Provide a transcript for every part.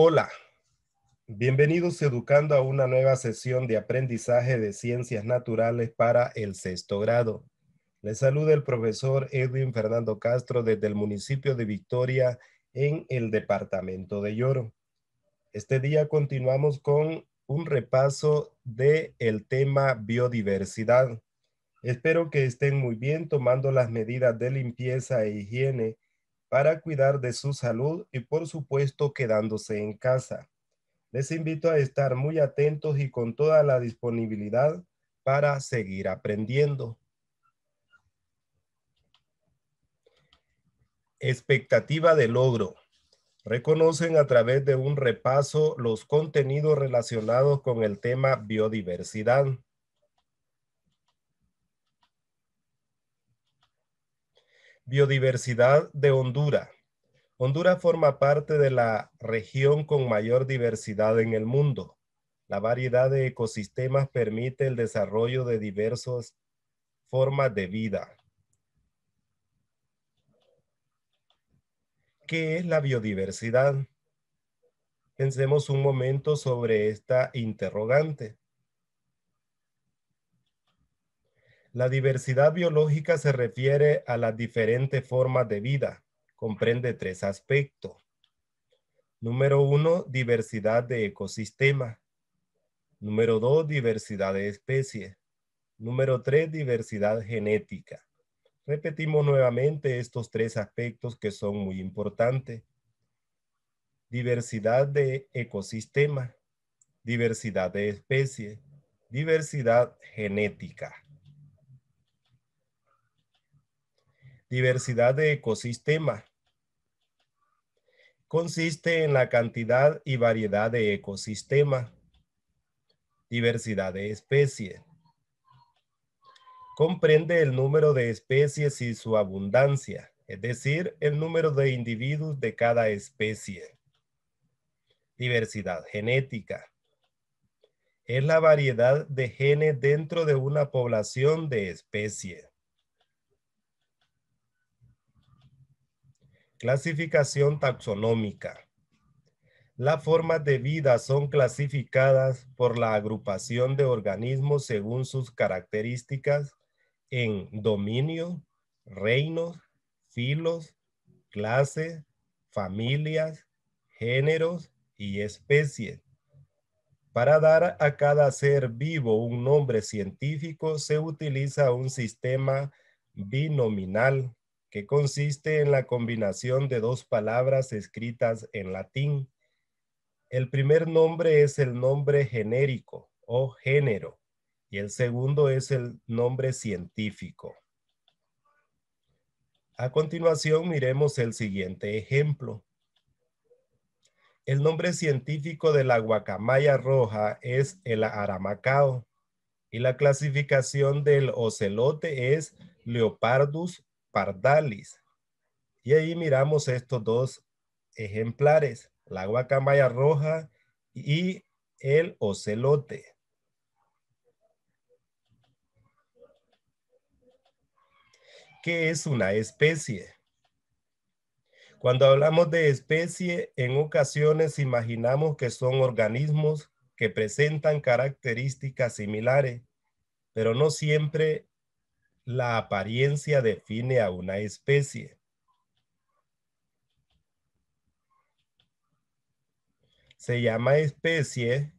Hola, bienvenidos educando a una nueva sesión de aprendizaje de ciencias naturales para el sexto grado. Les saluda el profesor Edwin Fernando Castro desde el municipio de Victoria en el departamento de Lloro. Este día continuamos con un repaso del el tema biodiversidad. Espero que estén muy bien tomando las medidas de limpieza e higiene para cuidar de su salud y por supuesto quedándose en casa. Les invito a estar muy atentos y con toda la disponibilidad para seguir aprendiendo. Expectativa de logro. Reconocen a través de un repaso los contenidos relacionados con el tema biodiversidad. Biodiversidad de Honduras. Honduras forma parte de la región con mayor diversidad en el mundo. La variedad de ecosistemas permite el desarrollo de diversas formas de vida. ¿Qué es la biodiversidad? Pensemos un momento sobre esta interrogante. La diversidad biológica se refiere a las diferentes formas de vida. Comprende tres aspectos. Número uno, diversidad de ecosistema. Número dos, diversidad de especies. Número tres, diversidad genética. Repetimos nuevamente estos tres aspectos que son muy importantes. Diversidad de ecosistema, diversidad de especies, diversidad genética. Diversidad de ecosistema. Consiste en la cantidad y variedad de ecosistema. Diversidad de especie, Comprende el número de especies y su abundancia, es decir, el número de individuos de cada especie. Diversidad genética es la variedad de genes dentro de una población de especie. Clasificación taxonómica. Las formas de vida son clasificadas por la agrupación de organismos según sus características en dominio, reinos, filos, clases, familias, géneros y especies. Para dar a cada ser vivo un nombre científico se utiliza un sistema binominal que consiste en la combinación de dos palabras escritas en latín. El primer nombre es el nombre genérico o género y el segundo es el nombre científico. A continuación miremos el siguiente ejemplo. El nombre científico de la guacamaya roja es el aramacao y la clasificación del ocelote es Leopardus y ahí miramos estos dos ejemplares, la guacamaya roja y el ocelote. ¿Qué es una especie? Cuando hablamos de especie, en ocasiones imaginamos que son organismos que presentan características similares, pero no siempre la apariencia define a una especie. Se llama especie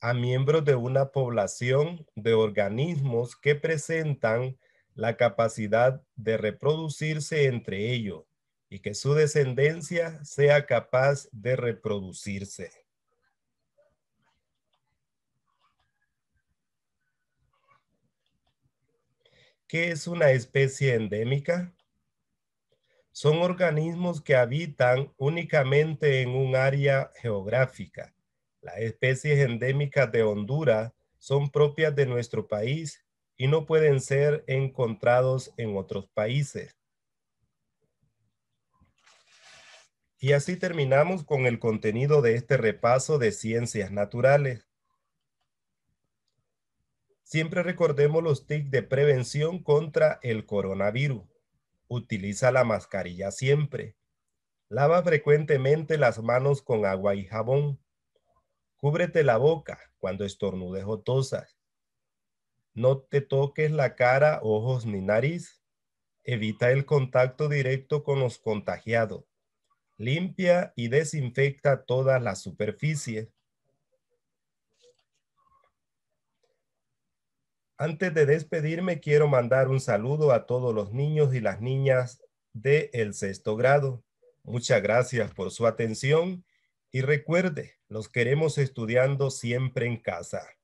a miembros de una población de organismos que presentan la capacidad de reproducirse entre ellos y que su descendencia sea capaz de reproducirse. ¿Qué es una especie endémica, son organismos que habitan únicamente en un área geográfica. Las especies endémicas de Honduras son propias de nuestro país y no pueden ser encontrados en otros países. Y así terminamos con el contenido de este repaso de ciencias naturales. Siempre recordemos los tips de prevención contra el coronavirus. Utiliza la mascarilla siempre. Lava frecuentemente las manos con agua y jabón. Cúbrete la boca cuando estornudes o tosas. No te toques la cara, ojos ni nariz. Evita el contacto directo con los contagiados. Limpia y desinfecta todas las superficies. Antes de despedirme, quiero mandar un saludo a todos los niños y las niñas de el sexto grado. Muchas gracias por su atención y recuerde, los queremos estudiando siempre en casa.